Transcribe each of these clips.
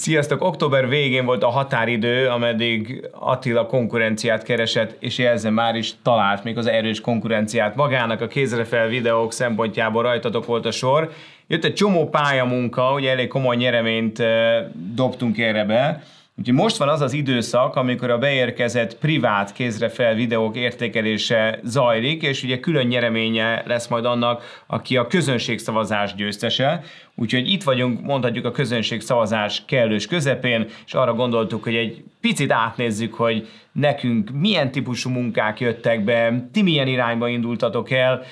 Sziasztok! Október végén volt a határidő, ameddig Attila konkurenciát keresett, és jelzem már is talált még az erős konkurenciát magának. A kézrefel videók szempontjából rajtatok volt a sor. Jött egy csomó pályamunka, ugye elég komoly nyereményt eh, dobtunk erre be, Úgyhogy most van az az időszak, amikor a beérkezett privát kézre fel videók értékelése zajlik, és ugye külön nyereménye lesz majd annak, aki a közönségszavazás győztese. Úgyhogy itt vagyunk, mondhatjuk a közönségszavazás kellős közepén, és arra gondoltuk, hogy egy picit átnézzük, hogy nekünk milyen típusú munkák jöttek be, ti milyen irányba indultatok el,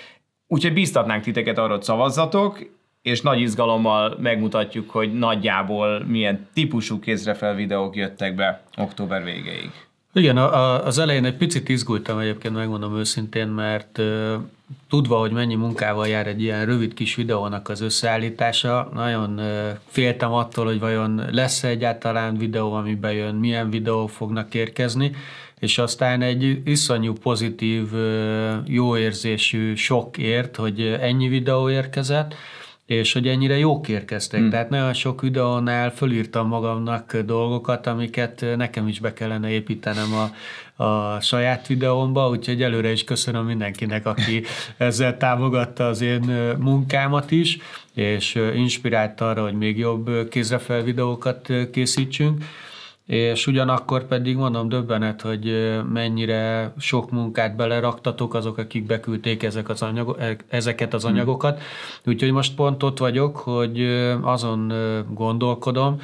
Úgyhogy bíztatnánk titeket arra, hogy szavazzatok, és nagy izgalommal megmutatjuk, hogy nagyjából milyen típusú kézrefel videók jöttek be október végéig. Igen, a, a, az elején egy picit izgultam egyébként, megmondom őszintén, mert ö, tudva, hogy mennyi munkával jár egy ilyen rövid kis videónak az összeállítása, nagyon ö, féltem attól, hogy vajon lesz -e egyáltalán videó, ami bejön, milyen videó fognak érkezni, és aztán egy iszonyú pozitív, ö, jó érzésű sok ért, hogy ennyi videó érkezett, és hogy ennyire jók érkeztek. Hmm. Tehát nagyon sok videónál fölírtam magamnak dolgokat, amiket nekem is be kellene építenem a, a saját videómba, úgyhogy előre is köszönöm mindenkinek, aki ezzel támogatta az én munkámat is, és inspirálta arra, hogy még jobb kézrefel videókat készítsünk és ugyanakkor pedig mondom döbbenet, hogy mennyire sok munkát beleraktatok azok, akik beküldték ezek az anyago, e, ezeket az hmm. anyagokat. Úgyhogy most pont ott vagyok, hogy azon gondolkodom,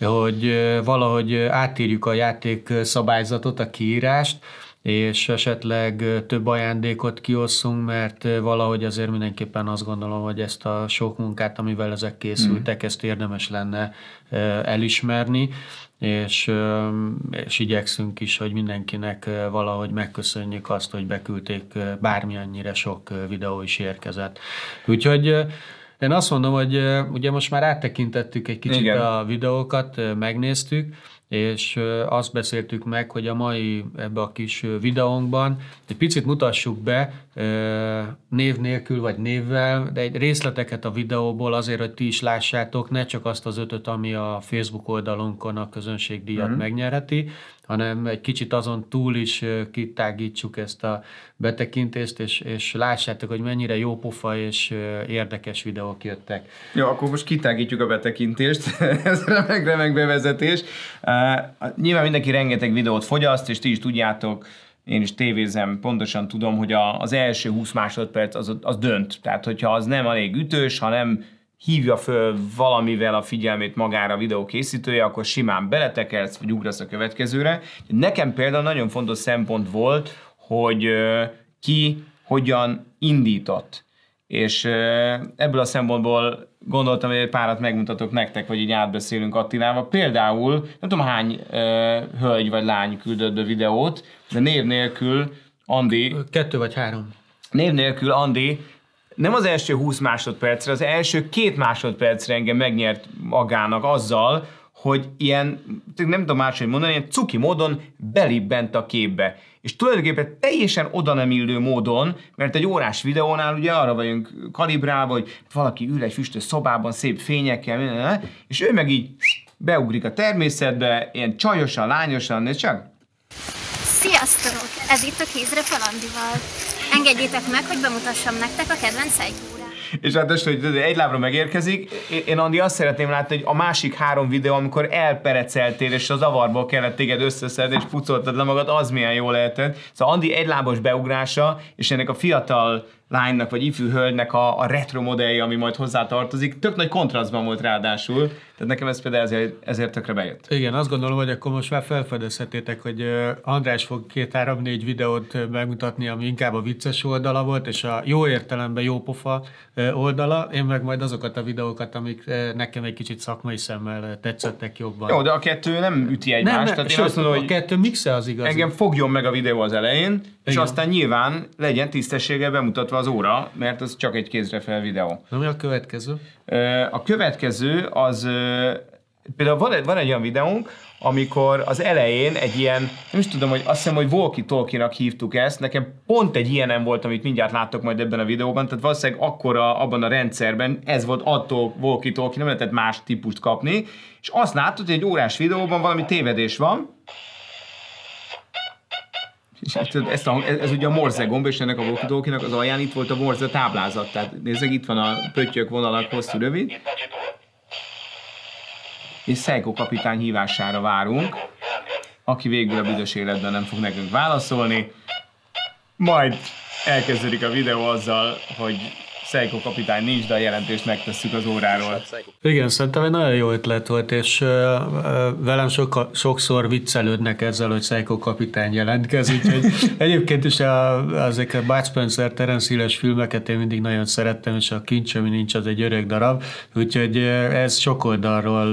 hogy valahogy átírjuk a játék szabályzatot, a kiírást, és esetleg több ajándékot kiosszunk, mert valahogy azért mindenképpen azt gondolom, hogy ezt a sok munkát, amivel ezek készültek, mm. ezt érdemes lenne elismerni, és, és igyekszünk is, hogy mindenkinek valahogy megköszönjük azt, hogy beküldték bármilyennyire sok videó is érkezett. Úgyhogy én azt mondom, hogy ugye most már áttekintettük egy kicsit Igen. a videókat, megnéztük, és azt beszéltük meg, hogy a mai ebbe a kis videónkban egy picit mutassuk be név nélkül vagy névvel, de egy részleteket a videóból azért, hogy ti is lássátok, ne csak azt az ötöt, ami a Facebook oldalunkon a közönségdíjat mm-hmm. megnyerheti, hanem egy kicsit azon túl is kitágítsuk ezt a betekintést, és, és lássátok, hogy mennyire jó pofa és érdekes videók jöttek. Jó, akkor most kitágítjuk a betekintést, ez remek-remek bevezetés. nyilván mindenki rengeteg videót fogyaszt, és ti is tudjátok, én is tévézem, pontosan tudom, hogy a, az első 20 másodperc az, az dönt. Tehát, hogyha az nem elég ütős, hanem hívja föl valamivel a figyelmét magára a videó készítője, akkor simán beletekelsz, vagy ugrasz a következőre. Nekem például nagyon fontos szempont volt, hogy ki hogyan indított. És ebből a szempontból gondoltam, hogy egy párat megmutatok nektek, vagy így átbeszélünk Attilával. Például, nem tudom hány hölgy vagy lány küldött be videót, de név nélkül Andi... Kettő vagy három. Név nélkül Andi nem az első 20 másodpercre, az első két másodpercre engem megnyert magának azzal, hogy ilyen, nem tudom máshogy mondani, ilyen cuki módon belibbent a képbe. És tulajdonképpen teljesen oda nem illő módon, mert egy órás videónál ugye arra vagyunk kalibrálva, hogy valaki ül egy füstös szobában, szép fényekkel, és ő meg így beugrik a természetbe, ilyen csajosan, lányosan, és csak... Sziasztok! Ez itt a kézre Falandival. Engedjétek meg, hogy bemutassam nektek a kedvenc szejkúrát. És hát most, hogy egy lábra megérkezik, én Andi azt szeretném látni, hogy a másik három videó, amikor elpereceltél, és a zavarból kellett téged összeszedni, és pucoltad le magad, az milyen jó lehetett. Szóval Andi egy lábos beugrása, és ennek a fiatal lánynak vagy ifjú hölgynek a, a retro modellje, ami majd hozzá tartozik. Tök nagy kontrasztban volt ráadásul, tehát nekem ez például ezért, ezért tökre bejött. Igen, azt gondolom, hogy akkor most már felfedezhetétek, hogy András fog két-három-négy videót megmutatni, ami inkább a vicces oldala volt, és a jó értelemben jó pofa oldala, én meg majd azokat a videókat, amik nekem egy kicsit szakmai szemmel tetszettek jobban. Jó, de a kettő nem üti egymást. Nem, nem, tehát én azt mondom, hogy a kettő mixe az igaz. Engem fogjon meg a videó az elején, Igen. és aztán nyilván legyen tisztességgel bemutatva az óra, mert az csak egy kézre fel videó. Na mi a következő? A következő az, például van egy, van egy olyan videónk, amikor az elején egy ilyen, nem is tudom, hogy azt hiszem, hogy Volki Tolkinak hívtuk ezt, nekem pont egy ilyenem volt, amit mindjárt láttok majd ebben a videóban, tehát valószínűleg akkor a, abban a rendszerben ez volt attól Volki Tolki, nem lehetett más típust kapni, és azt látod, hogy egy órás videóban valami tévedés van, és hát tudod, ezt a, ez, ez, ugye a Morze gomb, és ennek a walkie az alján itt volt a Morze táblázat. Tehát nézzük, itt van a pöttyök, vonalak, hosszú, rövid. És Szejko kapitány hívására várunk, aki végül a büdös életben nem fog nekünk válaszolni. Majd elkezdődik a videó azzal, hogy Seiko kapitány nincs, de a jelentést megtesszük az óráról. Igen, szerintem egy nagyon jó ötlet volt, és velem soka, sokszor viccelődnek ezzel, hogy Seiko kapitány jelentkezik. egyébként is a, ezek a Bud Spencer, Terence filmeket én mindig nagyon szerettem, és a kincs, ami nincs, az egy öreg darab, úgyhogy ez sok oldalról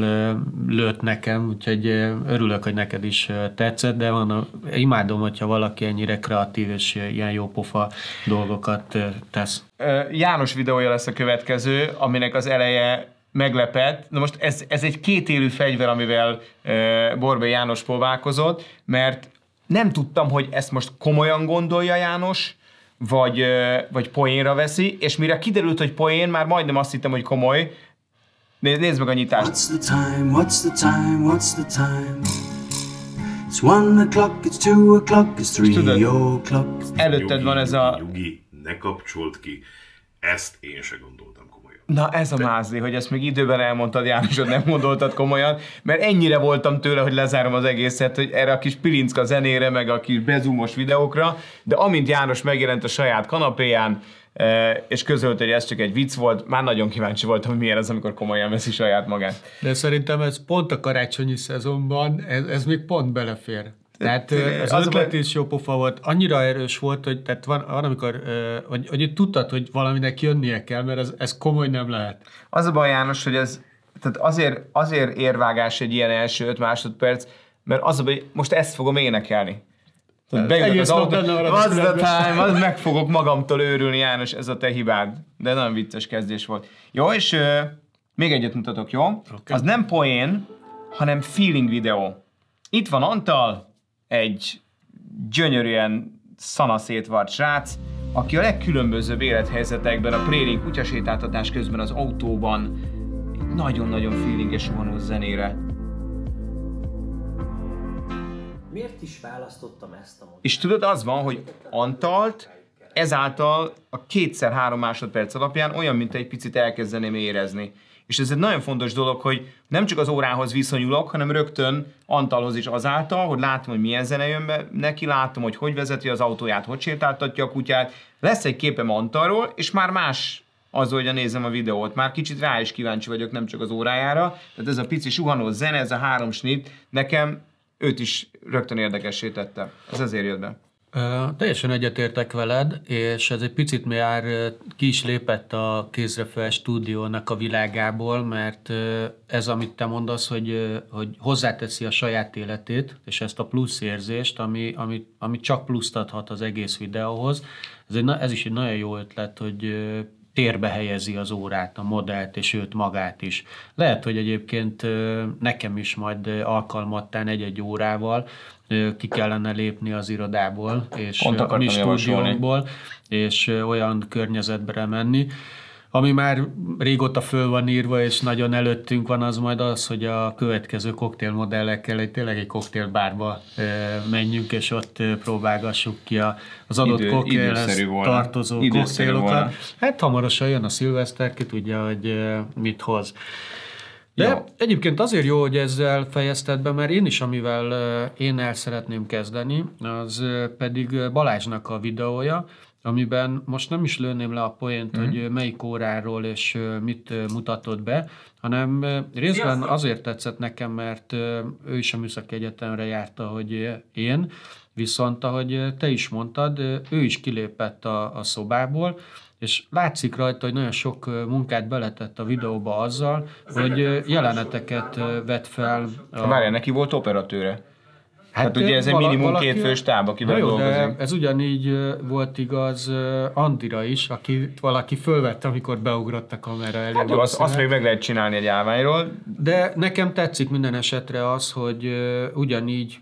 lőtt nekem, úgyhogy örülök, hogy neked is tetszett, de van, imádom, hogyha valaki ennyire kreatív és ilyen jó pofa dolgokat tesz. János videója lesz a következő, aminek az eleje meglepett. Na most ez, ez egy kétélű fegyver, amivel Borbély János próbálkozott, mert nem tudtam, hogy ezt most komolyan gondolja János, vagy, vagy poénra veszi, és mire kiderült, hogy poén, már majdnem azt hittem, hogy komoly. Nézd, nézd meg a nyitást. What's the time, what's the time, what's the time? It's one o'clock, it's two o'clock, it's three o'clock. Előtted van ez a ne kapcsolt ki, ezt én se gondoltam komolyan. Na ez a mázli, hogy ezt még időben elmondtad, János, hogy nem gondoltad komolyan, mert ennyire voltam tőle, hogy lezárom az egészet, hogy erre a kis pilincka zenére, meg a kis bezumos videókra, de amint János megjelent a saját kanapéján, eh, és közölt, hogy ez csak egy vicc volt, már nagyon kíváncsi voltam, hogy milyen ez, amikor komolyan veszi saját magát. De szerintem ez pont a karácsonyi szezonban, ez, ez még pont belefér. Tehát az, az ötlet is jó pofa volt, annyira erős volt, hogy tehát van, van amikor, hogy, hogy tudtad, hogy valaminek jönnie kell, mert ez, ez komoly nem lehet. Az a baj, János, hogy ez, tehát azért, azért érvágás egy ilyen első öt másodperc, mert az a baj, most ezt fogom énekelni. Bejön az autó, az a time, az meg fogok magamtól őrülni, János, ez a te hibád. De nagyon vicces kezdés volt. Jó, és ö, még egyet mutatok, jó? Okay. Az nem poén, hanem feeling videó. Itt van Antal, egy gyönyörűen szanaszétvart srác, aki a legkülönbözőbb élethelyzetekben, a prélink kutyasétáltatás közben az autóban egy nagyon-nagyon feelinges rohanó zenére Miért is választottam ezt a modellt? És tudod, az van, hogy Antalt ezáltal a kétszer-három másodperc alapján olyan, mint egy picit elkezdeném érezni. És ez egy nagyon fontos dolog, hogy nem csak az órához viszonyulok, hanem rögtön Antalhoz is azáltal, hogy látom, hogy milyen zene jön be neki, látom, hogy hogy vezeti az autóját, hogy sétáltatja a kutyát. Lesz egy képem Antalról, és már más az, hogy nézem a videót. Már kicsit rá is kíváncsi vagyok, nem csak az órájára. Tehát ez a pici suhanó zene, ez a három snit, nekem őt is rögtön érdekessé tette. Ez ezért jött be. Teljesen egyetértek veled, és ez egy picit már ki is lépett a kézrefel stúdiónak a világából, mert ez, amit te mondasz, hogy, hogy hozzáteszi a saját életét, és ezt a plusz érzést, ami, ami, ami csak pluszt adhat az egész videóhoz. Ez, egy, ez is egy nagyon jó ötlet, hogy térbe helyezi az órát, a modellt és őt magát is. Lehet, hogy egyébként nekem is majd alkalmattán egy-egy órával ki kellene lépni az irodából és Pont a mi stúdiónkból, és olyan környezetbe menni, ami már régóta föl van írva, és nagyon előttünk van, az majd az, hogy a következő koktélmodellekkel egy, tényleg egy koktélbárba e, menjünk, és ott próbálgassuk ki a, az adott Idő, koktélhez tartozó koktélokat. Hát hamarosan jön a szilveszter, ki tudja, hogy mit hoz. De jó. egyébként azért jó, hogy ezzel fejezted be, mert én is, amivel én el szeretném kezdeni, az pedig Balázsnak a videója, amiben most nem is lőném le a poént, mm. hogy mhm. melyik óráról és mit mutatott be, hanem részben azért tetszett nekem, mert ő is a Műszaki Egyetemre járta, hogy én, viszont ahogy te is mondtad, ő is kilépett a, a szobából, és látszik rajta, hogy nagyon sok munkát beletett a videóba azzal, hogy jeleneteket vett fel. A... Várjál, neki volt operatőre. Hát, hát ugye ez egy minimum valaki, két fős táb, akivel jó, De ez ugyanígy volt igaz Andira is, aki valaki fölvette, amikor beugrott a kamera elé. Hát jó, azt, azt még meg lehet csinálni egy állványról. De nekem tetszik minden esetre az, hogy ugyanígy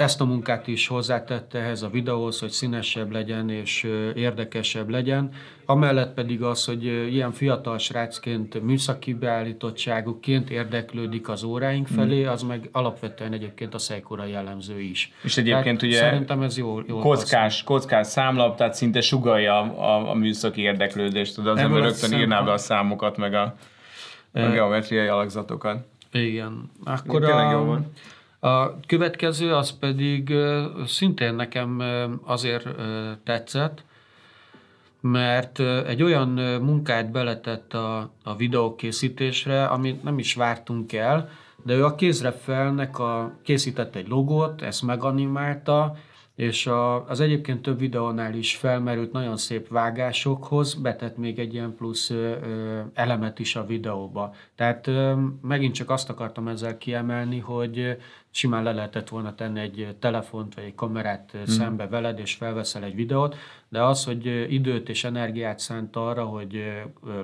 ezt a munkát is hozzátette ehhez a videóhoz, hogy színesebb legyen és érdekesebb legyen. Amellett pedig az, hogy ilyen fiatal srácként, műszaki beállítottságukként érdeklődik az óráink mm. felé, az meg alapvetően egyébként a Seikora jellemző is. És egyébként tehát ugye szerintem ez jó, jó kockás, kockás számlap, tehát szinte sugalja a, a, a műszaki érdeklődést, tudod, az ember rögtön szem... írná be a számokat, meg a, a geometriai alakzatokat. Igen. Akkor a, a következő az pedig szintén nekem azért tetszett, mert egy olyan munkát beletett a, a videókészítésre, amit nem is vártunk el, de ő a kézrefelnek a, készített egy logót, ezt meganimálta, és a, az egyébként több videónál is felmerült nagyon szép vágásokhoz betett még egy ilyen plusz ö, elemet is a videóba. Tehát ö, megint csak azt akartam ezzel kiemelni, hogy simán le lehetett volna tenni egy telefont vagy egy kamerát hmm. szembe veled, és felveszel egy videót, de az, hogy időt és energiát szánt arra, hogy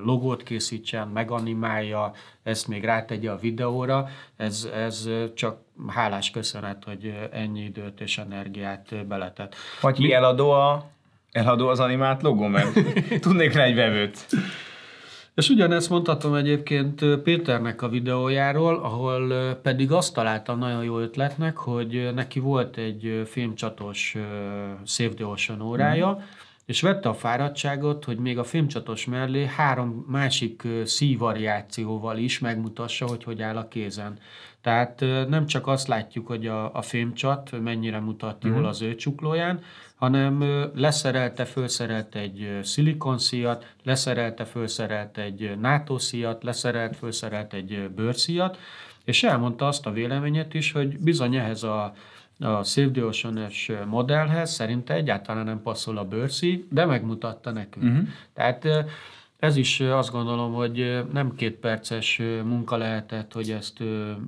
logót készítsen, meganimálja, ezt még rátegye a videóra, ez, ez csak hálás köszönet, hogy ennyi időt és energiát beletett. Vagy Mi... eladó, a, eladó az animált logó, mert tudnék rá egy vevőt. És ugyanezt mondhatom egyébként Péternek a videójáról, ahol pedig azt találtam nagyon jó ötletnek, hogy neki volt egy filmcsatos Save the Ocean órája, mm és vette a fáradtságot, hogy még a filmcsatos mellé három másik szívariációval is megmutassa, hogy hogy áll a kézen. Tehát nem csak azt látjuk, hogy a, a filmcsat mennyire mutat jól mhm. az ő csuklóján, hanem leszerelte, fölszerelt egy szilikonszíjat, leszerelte, fölszerelt egy nátószíjat, leszerelt, fölszerelt egy bőrszíjat, és elmondta azt a véleményet is, hogy bizony ehhez a a Saved ocean modellhez, szerinte egyáltalán nem passzol a bőrszi, de megmutatta nekünk. Uh-huh. Tehát ez is azt gondolom, hogy nem két perces munka lehetett, hogy ezt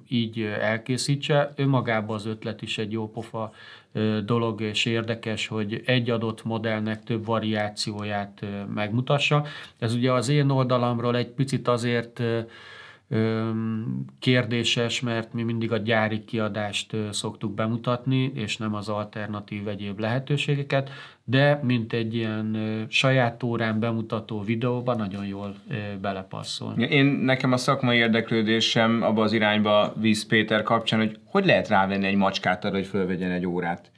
így elkészítse. Önmagában az ötlet is egy jó pofa dolog, és érdekes, hogy egy adott modellnek több variációját megmutassa. Ez ugye az én oldalamról egy picit azért kérdéses, mert mi mindig a gyári kiadást szoktuk bemutatni, és nem az alternatív egyéb lehetőségeket, de mint egy ilyen saját órán bemutató videóban nagyon jól belepasszol. Én nekem a szakmai érdeklődésem abba az irányba Víz Péter kapcsán, hogy hogy lehet rávenni egy macskát arra, hogy fölvegyen egy órát?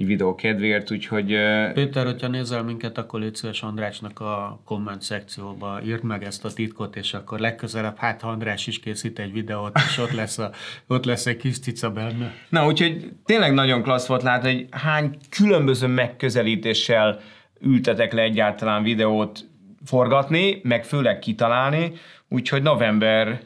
így videó kedvéért, úgyhogy... Péter, hogyha nézel minket, akkor légy szíves Andrásnak a komment szekcióba írd meg ezt a titkot, és akkor legközelebb, hát ha András is készít egy videót, és ott lesz, a, ott lesz egy kis cica benne. Na, úgyhogy tényleg nagyon klassz volt látni, hogy hány különböző megközelítéssel ültetek le egyáltalán videót forgatni, meg főleg kitalálni, úgyhogy november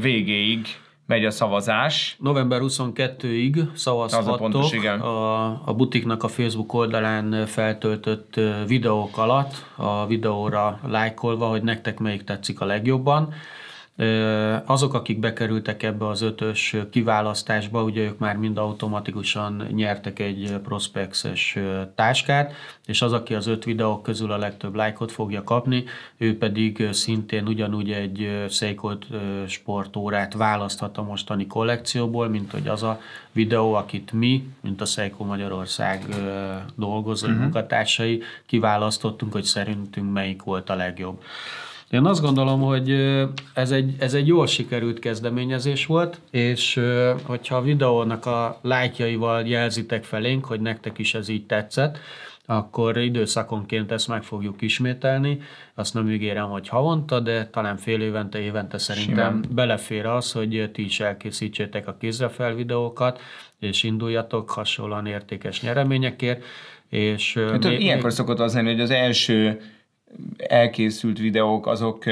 végéig megy a szavazás. November 22-ig szavazhattok pontos, igen. A, a butiknak a Facebook oldalán feltöltött videók alatt, a videóra lájkolva, hogy nektek melyik tetszik a legjobban. Azok, akik bekerültek ebbe az ötös kiválasztásba, ugye ők már mind automatikusan nyertek egy Prospexes táskát, és az, aki az öt videók közül a legtöbb lájkot fogja kapni, ő pedig szintén ugyanúgy egy seikot sportórát választhat a mostani kollekcióból, mint hogy az a videó, akit mi, mint a Seiko Magyarország dolgozó uh-huh. munkatársai kiválasztottunk, hogy szerintünk melyik volt a legjobb. Én azt gondolom, hogy ez egy, ez egy jól sikerült kezdeményezés volt, és hogyha a videónak a lájkjaival jelzitek felénk, hogy nektek is ez így tetszett, akkor időszakonként ezt meg fogjuk ismételni. Azt nem ígérem, hogy havonta, de talán fél évente, évente szerintem Simán. belefér az, hogy ti is elkészítsétek a kézrefel videókat, és induljatok hasonlóan értékes nyereményekért. És hát, még, ilyenkor még... szokott az lenni, hogy az első elkészült videók, azok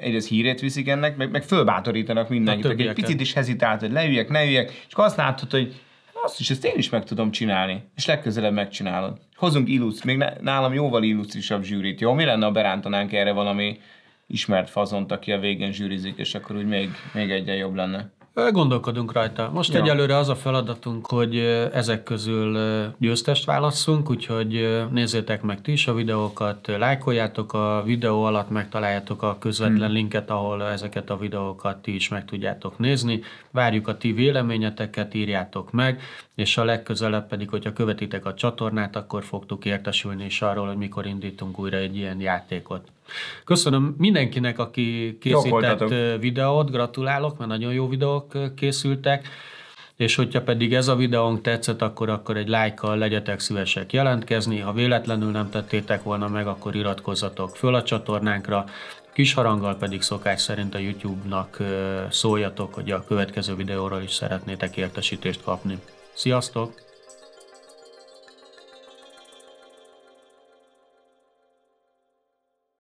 egyrészt hírét viszik ennek, meg, meg fölbátorítanak mindenkit, egy picit is hezitált, hogy leüljek, ne üljek, és akkor azt látod, hogy hát azt is, ezt én is meg tudom csinálni, és legközelebb megcsinálod. Hozunk illusz, még nálam jóval illusztrisabb zsűrit, jó? Mi lenne, ha berántanánk erre valami ismert fazont, aki a végén zsűrizik, és akkor úgy még, még egyen jobb lenne. Gondolkodunk rajta. Most ja. egyelőre az a feladatunk, hogy ezek közül győztest válasszunk, úgyhogy nézzétek meg ti is a videókat, lájkoljátok a videó alatt, megtaláljátok a közvetlen hmm. linket, ahol ezeket a videókat ti is meg tudjátok nézni. Várjuk a ti véleményeteket, írjátok meg, és a legközelebb pedig, hogyha követitek a csatornát, akkor fogtuk értesülni is arról, hogy mikor indítunk újra egy ilyen játékot. Köszönöm mindenkinek, aki készített videót, gratulálok, mert nagyon jó videók készültek és hogyha pedig ez a videónk tetszett, akkor, akkor egy lájkkal legyetek szívesek jelentkezni, ha véletlenül nem tettétek volna meg, akkor iratkozzatok föl a csatornánkra, kis haranggal pedig szokás szerint a YouTube-nak szóljatok, hogy a következő videóról is szeretnétek értesítést kapni. Sziasztok!